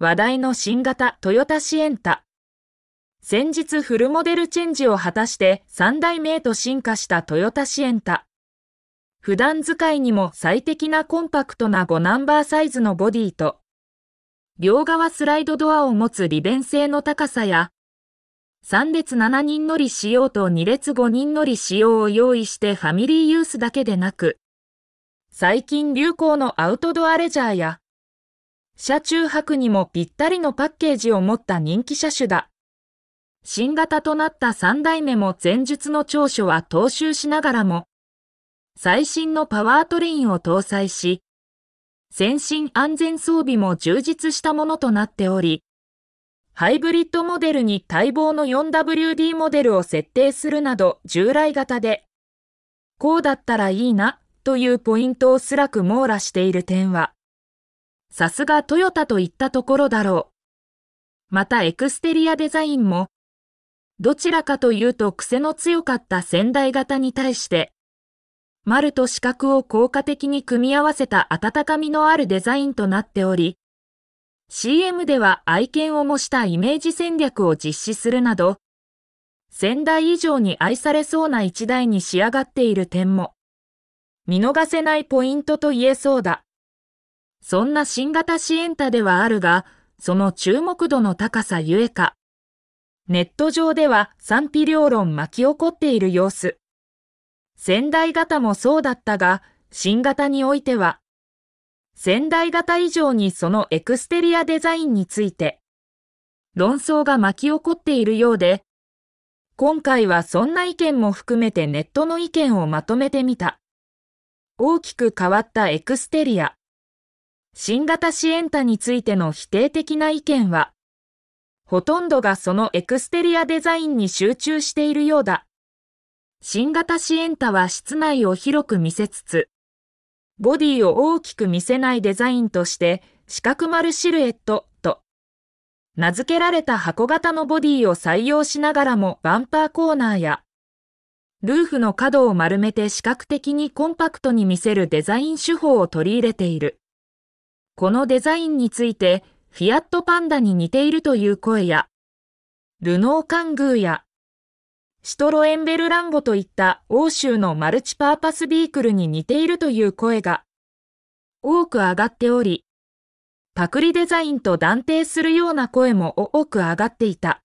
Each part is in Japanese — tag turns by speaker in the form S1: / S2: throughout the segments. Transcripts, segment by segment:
S1: 話題の新型トヨタシエンタ。先日フルモデルチェンジを果たして3代目へと進化したトヨタシエンタ。普段使いにも最適なコンパクトな5ナンバーサイズのボディと、両側スライドドアを持つ利便性の高さや、3列7人乗り仕様と2列5人乗り仕様を用意してファミリーユースだけでなく、最近流行のアウトドアレジャーや、車中泊にもぴったりのパッケージを持った人気車種だ。新型となった3代目も前述の長所は踏襲しながらも、最新のパワートレインを搭載し、先進安全装備も充実したものとなっており、ハイブリッドモデルに待望の 4WD モデルを設定するなど従来型で、こうだったらいいなというポイントをすらく網羅している点は、さすがトヨタといったところだろう。またエクステリアデザインも、どちらかというと癖の強かった仙台型に対して、丸と四角を効果的に組み合わせた温かみのあるデザインとなっており、CM では愛犬を模したイメージ戦略を実施するなど、仙台以上に愛されそうな一台に仕上がっている点も、見逃せないポイントと言えそうだ。そんな新型シエンタではあるが、その注目度の高さゆえか、ネット上では賛否両論巻き起こっている様子。仙台型もそうだったが、新型においては、仙台型以上にそのエクステリアデザインについて、論争が巻き起こっているようで、今回はそんな意見も含めてネットの意見をまとめてみた。大きく変わったエクステリア。新型シエンタについての否定的な意見は、ほとんどがそのエクステリアデザインに集中しているようだ。新型シエンタは室内を広く見せつつ、ボディを大きく見せないデザインとして四角丸シルエットと、名付けられた箱型のボディを採用しながらもバンパーコーナーや、ルーフの角を丸めて視覚的にコンパクトに見せるデザイン手法を取り入れている。このデザインについてフィアットパンダに似ているという声や、ルノーカングーや、シトロエンベルランゴといった欧州のマルチパーパスビークルに似ているという声が多く上がっており、パクリデザインと断定するような声も多く上がっていた。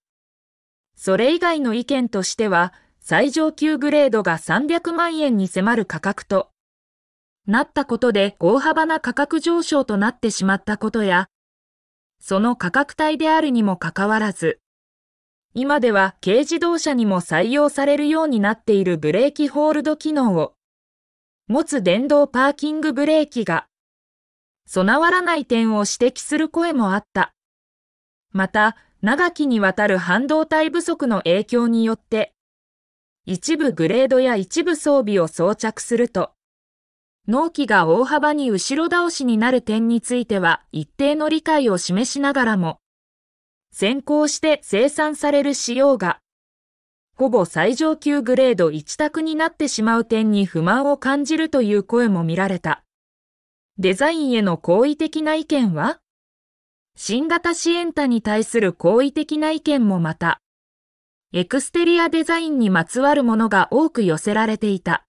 S1: それ以外の意見としては、最上級グレードが300万円に迫る価格と、なったことで大幅な価格上昇となってしまったことや、その価格帯であるにもかかわらず、今では軽自動車にも採用されるようになっているブレーキホールド機能を持つ電動パーキングブレーキが備わらない点を指摘する声もあった。また、長きにわたる半導体不足の影響によって、一部グレードや一部装備を装着すると、納期が大幅に後ろ倒しになる点については一定の理解を示しながらも、先行して生産される仕様が、ほぼ最上級グレード一択になってしまう点に不満を感じるという声も見られた。デザインへの好意的な意見は新型シエンタに対する好意的な意見もまた、エクステリアデザインにまつわるものが多く寄せられていた。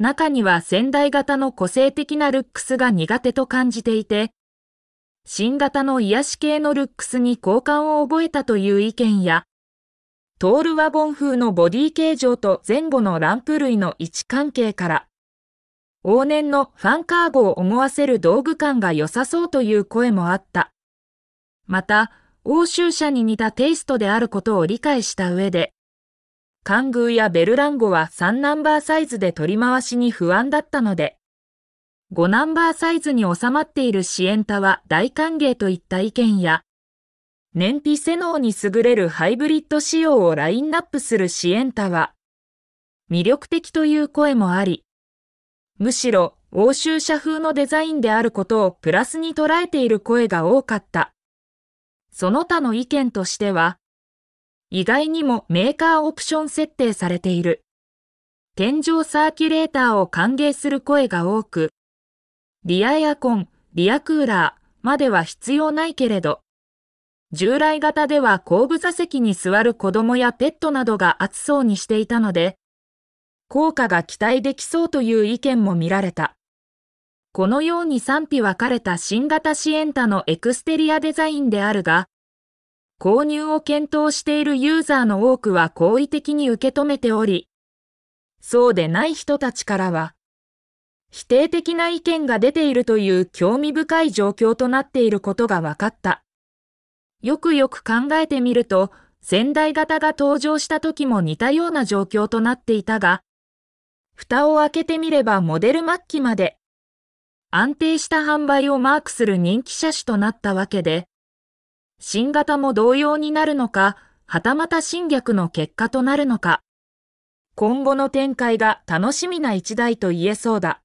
S1: 中には仙台型の個性的なルックスが苦手と感じていて、新型の癒し系のルックスに好感を覚えたという意見や、トールワゴン風のボディ形状と前後のランプ類の位置関係から、往年のファンカーゴを思わせる道具感が良さそうという声もあった。また、欧州車に似たテイストであることを理解した上で、カングーやベルランゴは3ナンバーサイズで取り回しに不安だったので、5ナンバーサイズに収まっているシエンタは大歓迎といった意見や、燃費性能に優れるハイブリッド仕様をラインナップするシエンタは、魅力的という声もあり、むしろ欧州車風のデザインであることをプラスに捉えている声が多かった。その他の意見としては、意外にもメーカーオプション設定されている。天井サーキュレーターを歓迎する声が多く、リアエアコン、リアクーラーまでは必要ないけれど、従来型では後部座席に座る子供やペットなどが暑そうにしていたので、効果が期待できそうという意見も見られた。このように賛否分かれた新型シエンタのエクステリアデザインであるが、購入を検討しているユーザーの多くは好意的に受け止めており、そうでない人たちからは、否定的な意見が出ているという興味深い状況となっていることが分かった。よくよく考えてみると、仙台型が登場した時も似たような状況となっていたが、蓋を開けてみればモデル末期まで安定した販売をマークする人気車種となったわけで、新型も同様になるのか、はたまた侵略の結果となるのか。今後の展開が楽しみな一台と言えそうだ。